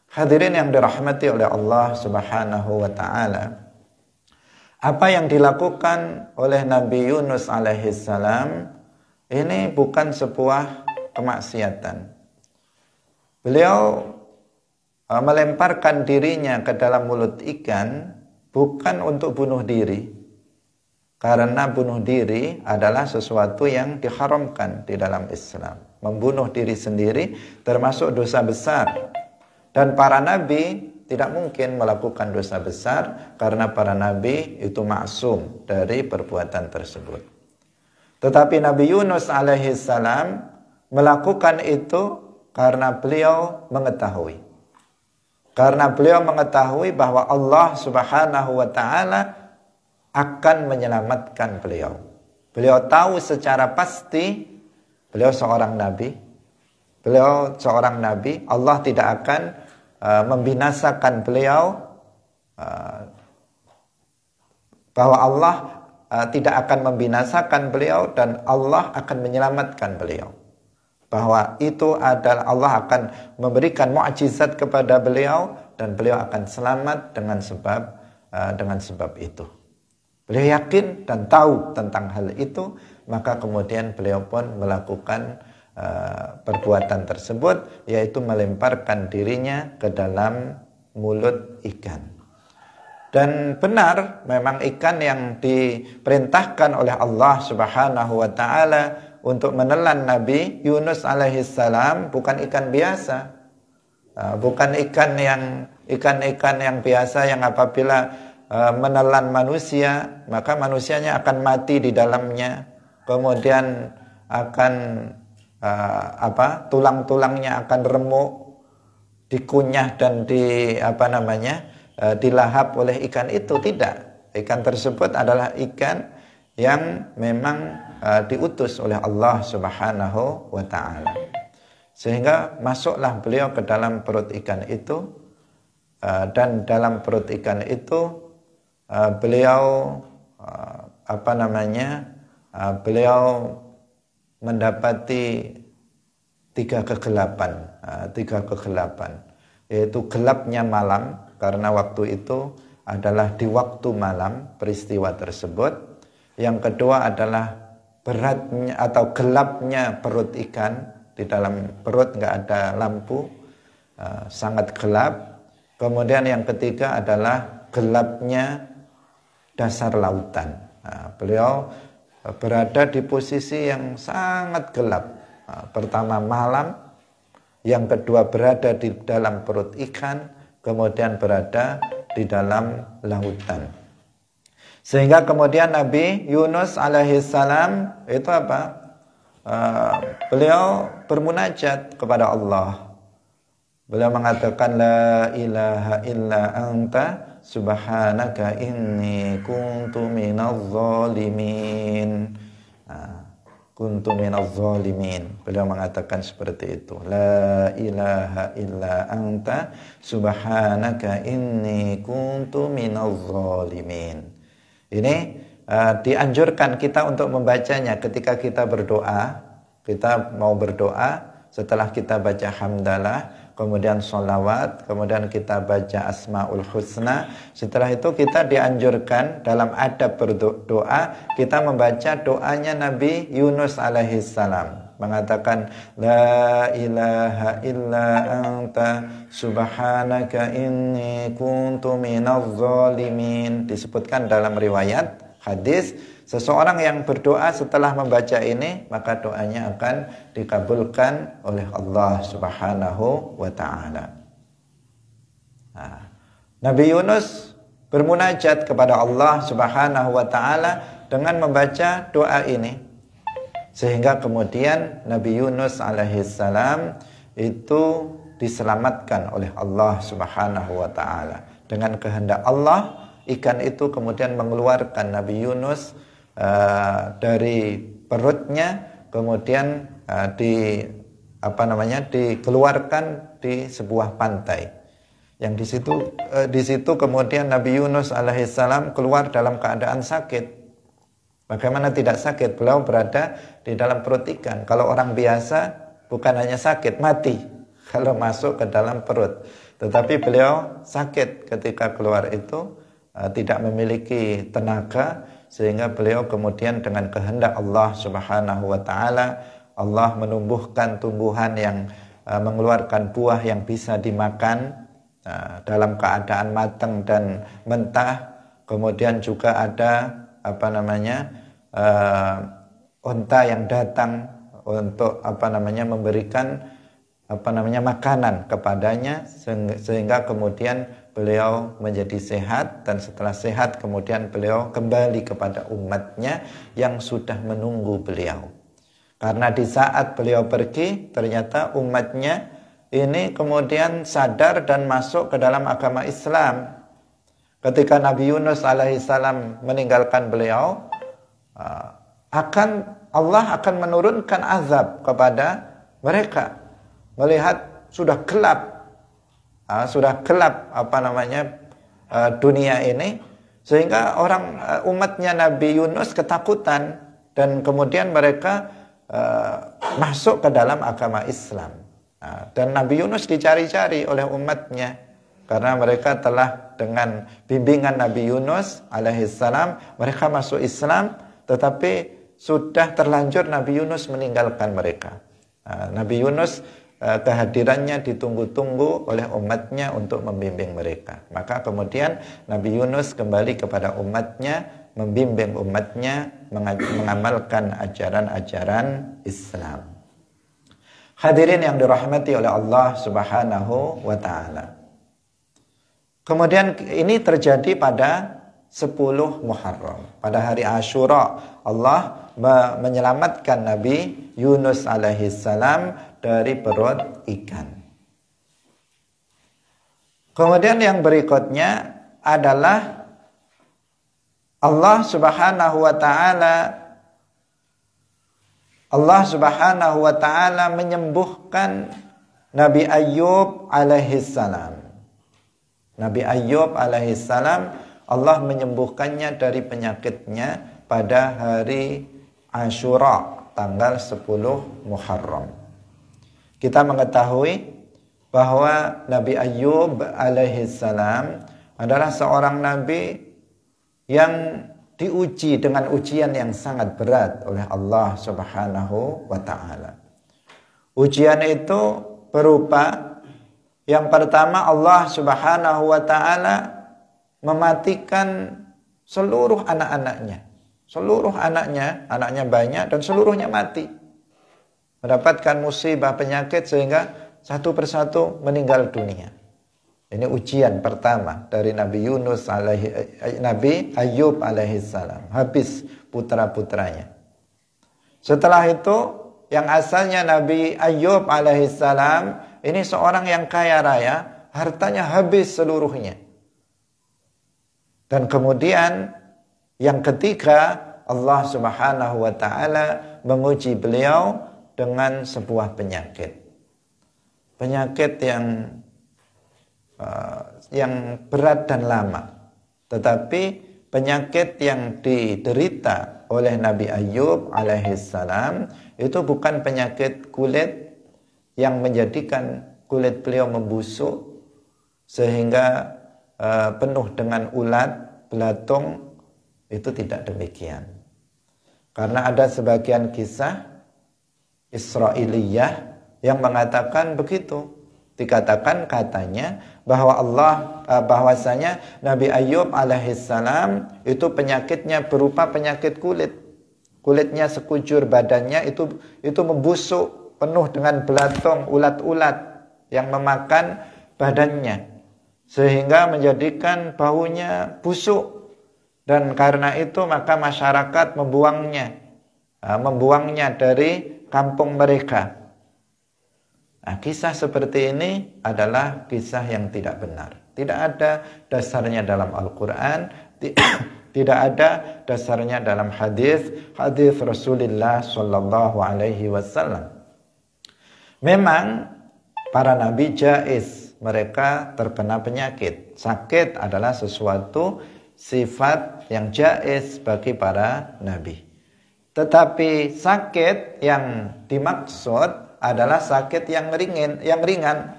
Hadirin yang dirahmati oleh Allah Subhanahu wa taala. Apa yang dilakukan oleh Nabi Yunus alaihissalam ini bukan sebuah kemaksiatan. Beliau uh, melemparkan dirinya ke dalam mulut ikan bukan untuk bunuh diri, karena bunuh diri adalah sesuatu yang diharamkan di dalam Islam. Membunuh diri sendiri termasuk dosa besar. Dan para nabi tidak mungkin melakukan dosa besar karena para nabi itu maksum dari perbuatan tersebut. Tetapi Nabi Yunus alaihi salam melakukan itu karena beliau mengetahui. Karena beliau mengetahui bahwa Allah Subhanahu wa taala akan menyelamatkan beliau. Beliau tahu secara pasti beliau seorang nabi. Beliau seorang nabi, Allah tidak akan uh, membinasakan beliau uh, bahwa Allah uh, tidak akan membinasakan beliau dan Allah akan menyelamatkan beliau. Bahwa itu adalah Allah akan memberikan mukjizat kepada beliau dan beliau akan selamat dengan sebab uh, dengan sebab itu. Beliau yakin dan tahu tentang hal itu, maka kemudian beliau pun melakukan uh, perbuatan tersebut, yaitu melemparkan dirinya ke dalam mulut ikan. Dan benar, memang ikan yang diperintahkan oleh Allah Subhanahu wa Ta'ala untuk menelan Nabi Yunus alaihissalam bukan ikan biasa, eh, bukan ikan yang ikan-ikan yang biasa yang apabila Eh, menelan manusia, maka manusianya akan mati di dalamnya. Kemudian akan uh, apa? Tulang-tulangnya akan remuk, dikunyah dan di apa namanya? Uh, dilahap oleh ikan itu tidak. Ikan tersebut adalah ikan yang memang uh, diutus oleh Allah Subhanahu wa taala. Sehingga masuklah beliau ke dalam perut ikan itu dan dalam perut ikan itu Ah, beliau uh, apa namanya uh, beliau mendapati tiga kegelapan uh, tiga kegelapan yaitu gelapnya malam karena waktu itu adalah di waktu malam peristiwa tersebut yang kedua adalah beratnya atau gelapnya perut ikan di dalam perut nggak ada lampu uh, sangat gelap kemudian yang ketiga adalah gelapnya dasar lautan. Nah, beliau eh, berada di posisi yang sangat gelap. Nah, pertama malam, yang kedua berada di dalam perut ikan, kemudian berada di dalam lautan. Sehingga kemudian Nabi Yunus alaihissalam itu apa? Uh, beliau bermunajat kepada Allah. Beliau mengatakan la ilaha illa anta subhanaka inni kuntu minal zalimin kuntu minal zalimin beliau mengatakan seperti itu la ilaha illa anta subhanaka inni kuntu minal zalimin ini uh, dianjurkan kita untuk membacanya ketika kita berdoa kita mau berdoa setelah kita baca hamdalah kemudian sholawat, kemudian kita baca asmaul husna. Setelah itu kita dianjurkan dalam adab berdoa, kita membaca doanya Nabi Yunus alaihissalam mengatakan la ilaha illa anta subhanaka inni kuntu minadh zalimin disebutkan dalam riwayat hadis seseorang yang berdoa setelah membaca ini maka doanya akan dikabulkan oleh Allah Subhanahu wa taala. Nah, Nabi Yunus bermunajat kepada Allah Subhanahu wa taala dengan membaca doa ini. Sehingga kemudian Nabi Yunus alaihissalam itu diselamatkan oleh Allah Subhanahu wa taala. Dengan kehendak Allah ikan itu kemudian mengeluarkan Nabi Yunus uh, dari perutnya kemudian uh, di apa namanya dikeluarkan di sebuah pantai yang di situ uh, di situ kemudian Nabi Yunus alaihissalam keluar dalam keadaan sakit bagaimana tidak sakit beliau berada di dalam perut ikan kalau orang biasa bukan hanya sakit mati kalau masuk ke dalam perut tetapi beliau sakit ketika keluar itu Eh, tidak memiliki tenaga sehingga beliau kemudian dengan kehendak Allah Subhanahu wa taala Allah menumbuhkan tumbuhan yang eh, mengeluarkan buah yang bisa dimakan eh, dalam keadaan matang dan mentah kemudian juga ada apa namanya onta unta yang datang untuk apa namanya memberikan apa namanya makanan kepadanya sehingga kemudian beliau menjadi sehat dan setelah sehat kemudian beliau kembali kepada umatnya yang sudah menunggu beliau. Karena di saat beliau pergi ternyata umatnya ini kemudian sadar dan masuk ke dalam agama Islam. Ketika Nabi Yunus alaihissalam meninggalkan beliau, ah, akan Allah akan menurunkan azab kepada mereka. Melihat sudah gelap uh, sudah gelap apa namanya uh, dunia ini sehingga orang uh, umatnya Nabi Yunus ketakutan dan kemudian mereka uh, masuk ke dalam agama Islam uh, dan Nabi Yunus dicari-cari oleh umatnya karena mereka telah dengan bimbingan Nabi Yunus alaihissalam mereka masuk Islam tetapi sudah terlanjur Nabi Yunus meninggalkan mereka. Nabi Yunus Eh, kehadirannya ditunggu-tunggu oleh umatnya untuk membimbing mereka. Maka kemudian Nabi Yunus kembali kepada umatnya, membimbing umatnya mengamalkan ajaran-ajaran Islam. Hadirin yang dirahmati oleh Allah Subhanahu wa taala. Kemudian ini terjadi pada 10 Muharram. Pada hari Ashura Allah menyelamatkan Nabi Yunus alaihissalam dari perut ikan. Kemudian yang berikutnya adalah Allah Subhanahu wa taala Allah Subhanahu wa taala menyembuhkan Nabi Ayub alaihissalam Nabi Ayub alaihissalam Allah menyembuhkannya dari penyakitnya pada hari Ashura tanggal 10 Muharram. Kita mengetahui bahwa Nabi Ayub alaihi salam adalah seorang nabi yang diuji dengan ujian yang sangat berat oleh Allah Subhanahu wa taala. Ujian itu berupa yang pertama Allah Subhanahu wa taala mematikan seluruh anak-anaknya. Seluruh anaknya, anaknya banyak dan seluruhnya mati. Mendapatkan musibah penyakit sehingga satu persatu meninggal dunia. Ini ujian pertama dari Nabi Yunus alaihi eh, Nabi Ayub alaihi salam. Habis putra-putranya. Setelah itu yang asalnya Nabi Ayub alaihi salam ini seorang yang kaya raya, hartanya habis seluruhnya. Dan kemudian yang ketiga Allah Subhanahu wa taala menguji beliau dengan sebuah penyakit. Penyakit yang uh, yang berat dan lama. Tetapi penyakit yang diderita oleh Nabi Ayub alaihissalam itu bukan penyakit kulit yang menjadikan kulit beliau membusuk sehingga Eh, penuh dengan ulat, belatung itu tidak demikian. Karena ada sebagian kisah Israiliyah yang mengatakan begitu. Dikatakan katanya bahwa Allah eh, bahwasanya Nabi Ayub alaihissalam itu penyakitnya berupa penyakit kulit. Kulitnya sekujur badannya itu itu membusuk penuh dengan belatung ulat-ulat yang memakan badannya sehingga menjadikan baunya busuk dan karena itu maka masyarakat membuangnya e, membuangnya dari kampung mereka nah, kisah seperti ini adalah kisah yang tidak benar tidak ada dasarnya dalam Al-Quran tidak ada dasarnya dalam hadis hadis Rasulullah Shallallahu Alaihi Wasallam memang para nabi jais mereka terkena penyakit. Sakit adalah sesuatu sifat yang jais bagi para nabi. Tetapi sakit yang dimaksud adalah sakit yang ringin, yang ringan.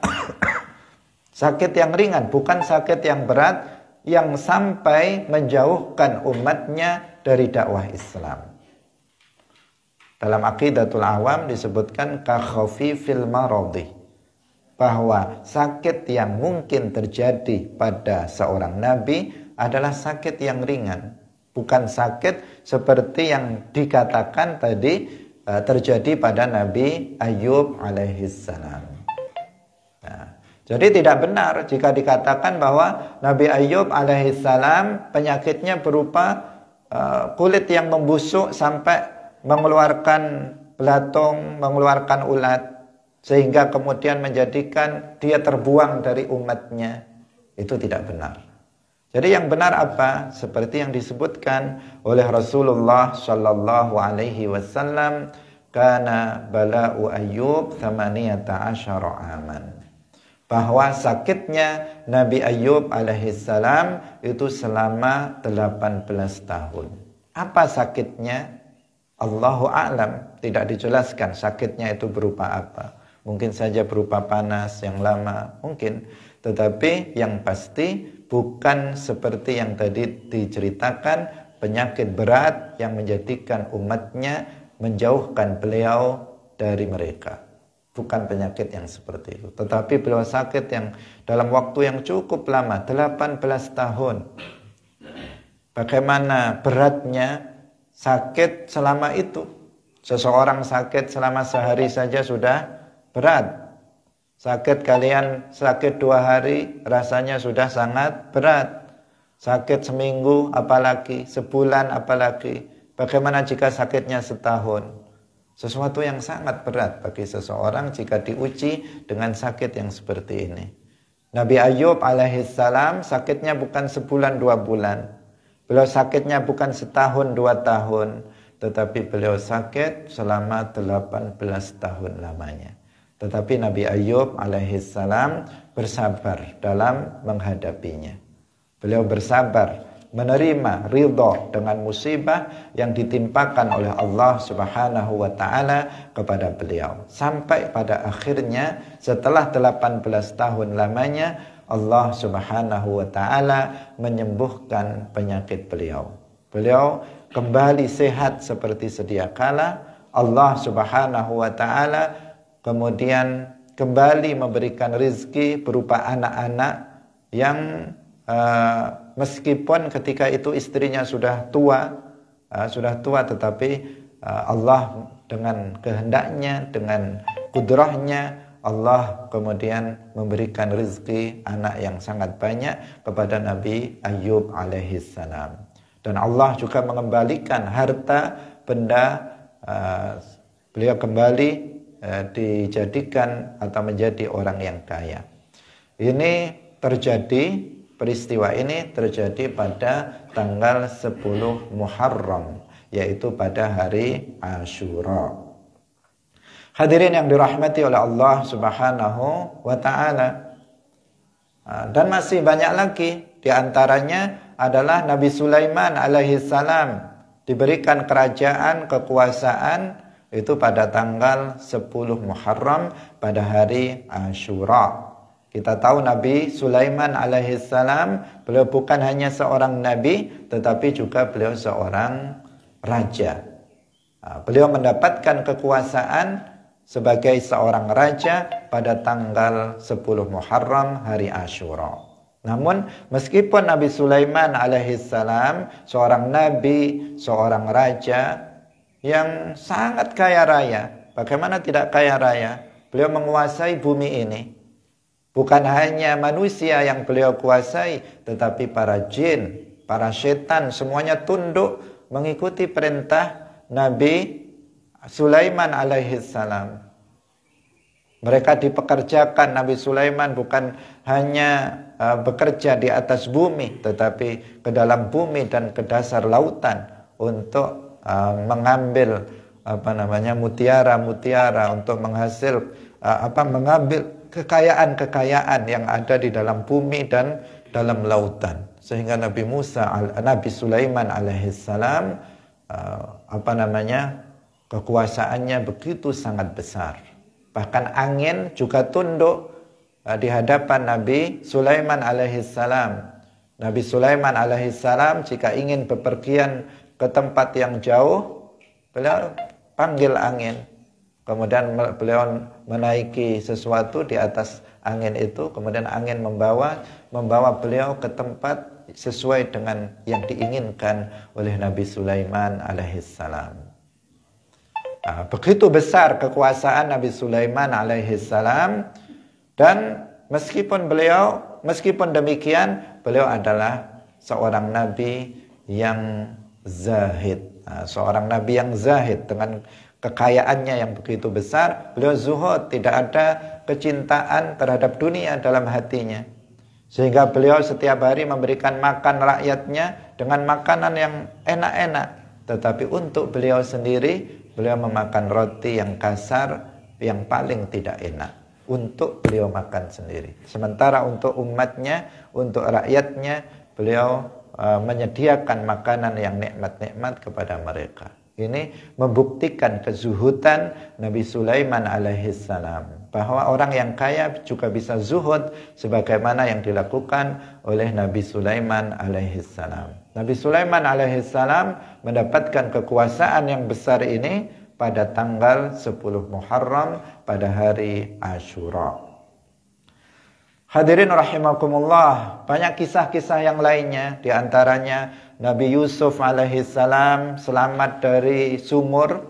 sakit yang ringan, bukan sakit yang berat yang sampai menjauhkan umatnya dari dakwah Islam. Dalam aqidatul awam disebutkan fil ma'rodi bahwa sakit yang mungkin terjadi pada seorang nabi adalah sakit yang ringan, bukan sakit seperti yang dikatakan tadi e, terjadi pada Nabi Ayub alaihissalam. Nah, jadi tidak benar jika dikatakan bahwa Nabi Ayub alaihissalam penyakitnya berupa e, kulit yang membusuk sampai mengeluarkan belatung, mengeluarkan ulat sehingga kemudian menjadikan dia terbuang dari umatnya itu tidak benar jadi yang benar apa seperti yang disebutkan oleh Rasulullah Shallallahu Alaihi Wasallam karena bala'u Ayyub 18 aman bahwa sakitnya Nabi Ayub alaihissalam itu selama 18 tahun. Apa sakitnya? Allahu a'lam, tidak dijelaskan sakitnya itu berupa apa. Mungkin saja berupa panas yang lama, mungkin. Tetapi yang pasti bukan seperti yang tadi diceritakan penyakit berat yang menjadikan umatnya menjauhkan beliau dari mereka. Bukan penyakit yang seperti itu. Tetapi beliau sakit yang dalam waktu yang cukup lama, 18 tahun. Bagaimana beratnya sakit selama itu. Seseorang sakit selama sehari saja sudah berat. Sakit kalian sakit dua hari rasanya sudah sangat berat. Sakit seminggu apalagi, sebulan apalagi. Bagaimana jika sakitnya setahun? Sesuatu yang sangat berat bagi seseorang jika diuji dengan sakit yang seperti ini. Nabi Ayub alaihissalam sakitnya bukan sebulan dua bulan. Beliau sakitnya bukan setahun dua tahun. Tetapi beliau sakit selama 18 tahun lamanya. Tetapi Nabi Ayub alaihissalam bersabar dalam menghadapinya. Beliau bersabar menerima ridho dengan musibah yang ditimpakan oleh Allah Subhanahu wa taala kepada beliau. Sampai pada akhirnya setelah 18 tahun lamanya Allah Subhanahu wa taala menyembuhkan penyakit beliau. Beliau kembali sehat seperti sedia kala. Allah Subhanahu wa taala kemudian kembali memberikan rizki berupa anak-anak yang uh, meskipun ketika itu istrinya sudah tua, uh, sudah tua tetapi uh, Allah dengan kehendaknya, dengan kudrahnya Allah kemudian memberikan rizki anak yang sangat banyak kepada Nabi Ayub alaihissalam. Dan Allah juga mengembalikan harta benda uh, beliau kembali Eh, dijadikan atau menjadi orang yang kaya. Ini terjadi peristiwa ini terjadi pada tanggal 10 Muharram yaitu pada hari Ashura. Hadirin yang dirahmati oleh Allah Subhanahu wa taala. Ah, dan masih banyak lagi di antaranya adalah Nabi Sulaiman alaihi diberikan kerajaan, kekuasaan itu pada tanggal 10 Muharram pada hari Ashura. Kita tahu Nabi Sulaiman alaihissalam beliau bukan hanya seorang nabi tetapi juga beliau seorang raja. Beliau mendapatkan kekuasaan sebagai seorang raja pada tanggal 10 Muharram hari Ashura. Namun meskipun Nabi Sulaiman alaihissalam seorang nabi, seorang raja, yang sangat kaya raya. Bagaimana tidak kaya raya? Beliau menguasai bumi ini. Bukan hanya manusia yang beliau kuasai, tetapi para jin, para setan semuanya tunduk mengikuti perintah Nabi Sulaiman alaihissalam. Mereka dipekerjakan Nabi Sulaiman bukan hanya e, bekerja di atas bumi, tetapi ke dalam bumi dan ke dasar lautan untuk uh, mengambil apa namanya mutiara-mutiara untuk menghasil uh, apa mengambil kekayaan-kekayaan yang ada di dalam bumi dan dalam lautan sehingga Nabi Musa Nabi Sulaiman alaihissalam uh, ah, apa namanya kekuasaannya begitu sangat besar bahkan angin juga tunduk uh, di hadapan Nabi Sulaiman alaihissalam Nabi Sulaiman alaihissalam jika ingin bepergian ke tempat yang jauh, beliau panggil angin. Kemudian beliau menaiki sesuatu di atas angin itu, kemudian angin membawa membawa beliau ke tempat sesuai dengan yang diinginkan oleh Nabi Sulaiman alaihissalam. Nah, begitu besar kekuasaan Nabi Sulaiman alaihissalam dan meskipun beliau meskipun demikian beliau adalah seorang nabi yang zahid. Nah, seorang nabi yang zahid dengan kekayaannya yang begitu besar, beliau zuhud, tidak ada kecintaan terhadap dunia dalam hatinya. Sehingga beliau setiap hari memberikan makan rakyatnya dengan makanan yang enak-enak. Tetapi untuk beliau sendiri, beliau memakan roti yang kasar, yang paling tidak enak untuk beliau makan sendiri. Sementara untuk umatnya, untuk rakyatnya, beliau E, menyediakan makanan yang nikmat-nikmat kepada mereka. Ini membuktikan kezuhutan Nabi Sulaiman alaihissalam bahwa orang yang kaya juga bisa zuhud sebagaimana yang dilakukan oleh Nabi Sulaiman alaihissalam. Nabi Sulaiman alaihissalam mendapatkan kekuasaan yang besar ini pada tanggal 10 Muharram pada hari Ashura. Hadirin rahimakumullah, banyak kisah-kisah yang lainnya di antaranya Nabi Yusuf alaihissalam selamat dari sumur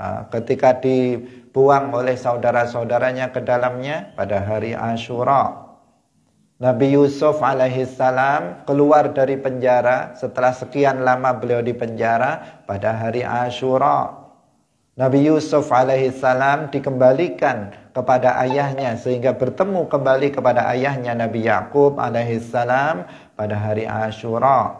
ah, ketika dibuang oleh saudara-saudaranya ke dalamnya pada hari Ashura. Nabi Yusuf alaihissalam keluar dari penjara setelah sekian lama beliau di penjara pada hari Ashura. Nabi Yusuf alaihissalam dikembalikan kepada ayahnya sehingga bertemu kembali kepada ayahnya Nabi Yakub alaihissalam pada hari Ashura.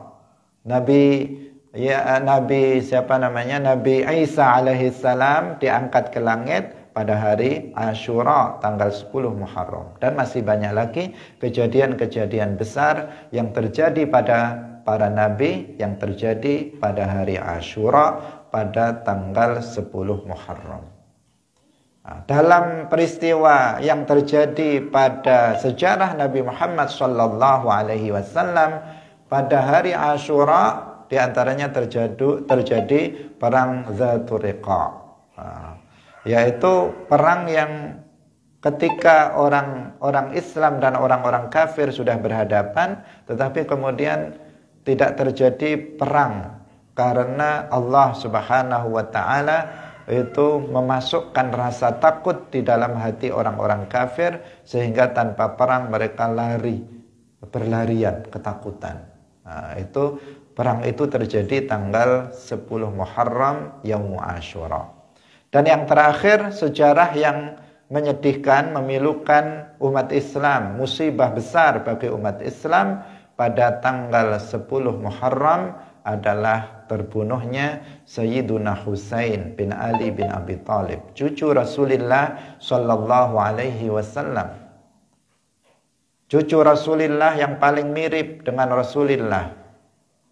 Nabi ya Nabi siapa namanya Nabi Isa alaihissalam diangkat ke langit pada hari Ashura tanggal 10 Muharram dan masih banyak lagi kejadian-kejadian besar yang terjadi pada para nabi yang terjadi pada hari Ashura pada tanggal 10 Muharram. Nah, dalam peristiwa yang terjadi pada sejarah Nabi Muhammad Shallallahu Alaihi Wasallam pada hari Ashura diantaranya terjadi terjadi perang Zaturika, nah, yaitu perang yang ketika orang-orang Islam dan orang-orang kafir sudah berhadapan, tetapi kemudian tidak terjadi perang karena Allah Subhanahu wa taala itu memasukkan rasa takut di dalam hati orang-orang kafir sehingga tanpa perang mereka lari berlarian ketakutan. Nah, itu perang itu terjadi tanggal 10 Muharram yang Ashura. Dan yang terakhir sejarah yang menyedihkan memilukan umat Islam, musibah besar bagi umat Islam pada tanggal 10 Muharram adalah terbunuhnya Sayyiduna Husain bin Ali bin Abi Talib, cucu Rasulullah sallallahu alaihi wasallam. Cucu Rasulullah yang paling mirip dengan Rasulullah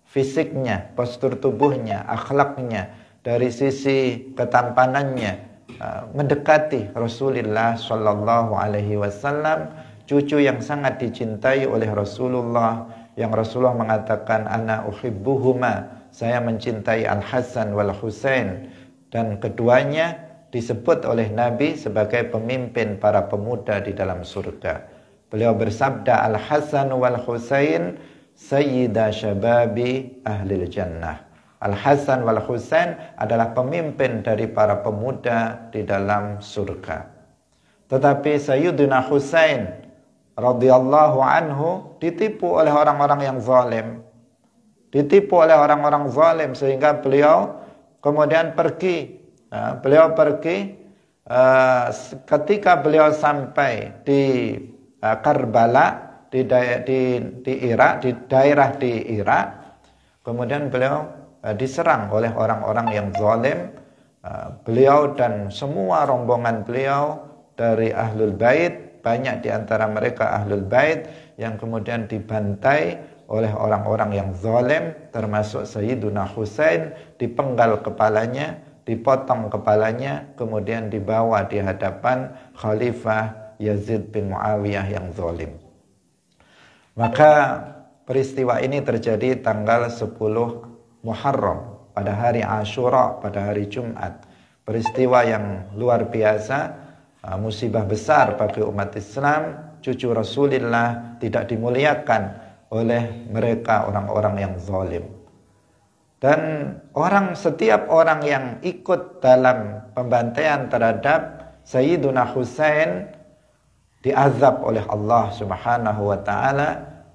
fisiknya, postur tubuhnya, akhlaknya, dari sisi ketampanannya eh, mendekati Rasulullah sallallahu alaihi wasallam, cucu yang sangat dicintai oleh Rasulullah yang Rasulullah mengatakan ana uhibbuhuma saya mencintai Al Hasan wal Husain dan keduanya disebut oleh Nabi sebagai pemimpin para pemuda di dalam surga. Beliau bersabda Al Hasan wal Husain sayyida syababi ahli jannah. Al Hasan wal Husain adalah pemimpin dari para pemuda di dalam surga. Tetapi Sayyidina Husain radhiyallahu anhu ditipu oleh orang-orang yang zalim ditipu oleh orang-orang zalim sehingga beliau kemudian pergi. Nah, beliau pergi uh, ketika beliau sampai di uh, Karbala di, di di Irak, di daerah di Irak, kemudian beliau uh, diserang oleh orang-orang yang zalim. Uh, beliau dan semua rombongan beliau dari ahlul bait banyak di antara mereka ahlul bait yang kemudian dibantai oleh orang-orang yang zalim termasuk Sayyiduna Husain dipenggal kepalanya, dipotong kepalanya, kemudian dibawa di hadapan Khalifah Yazid bin Muawiyah yang zalim. Maka peristiwa ini terjadi tanggal 10 Muharram pada hari Ashura, pada hari Jumat. Peristiwa yang luar biasa, e, musibah besar bagi umat Islam, cucu Rasulullah tidak dimuliakan, oleh mereka orang-orang yang zalim. Dan orang setiap orang yang ikut dalam pembantaian terhadap Sayyiduna Husain diazab oleh Allah Subhanahu wa taala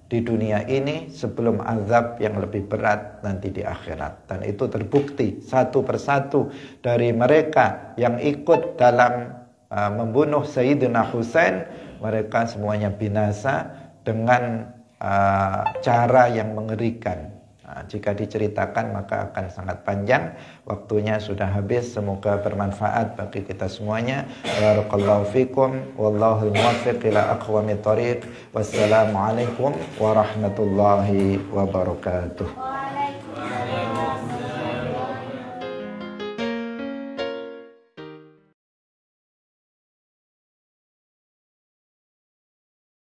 di dunia ini sebelum azab yang lebih berat nanti di akhirat dan itu terbukti satu persatu dari mereka yang ikut dalam uh, membunuh Sayyidina Husain mereka semuanya binasa dengan Eh, cara yang mengerikan. Nah, jika diceritakan maka akan sangat panjang. Waktunya sudah habis. Semoga bermanfaat bagi kita semuanya. Barakallahu fikum. Wallahul muwaffiq ila thariq. Wassalamualaikum warahmatullahi wabarakatuh.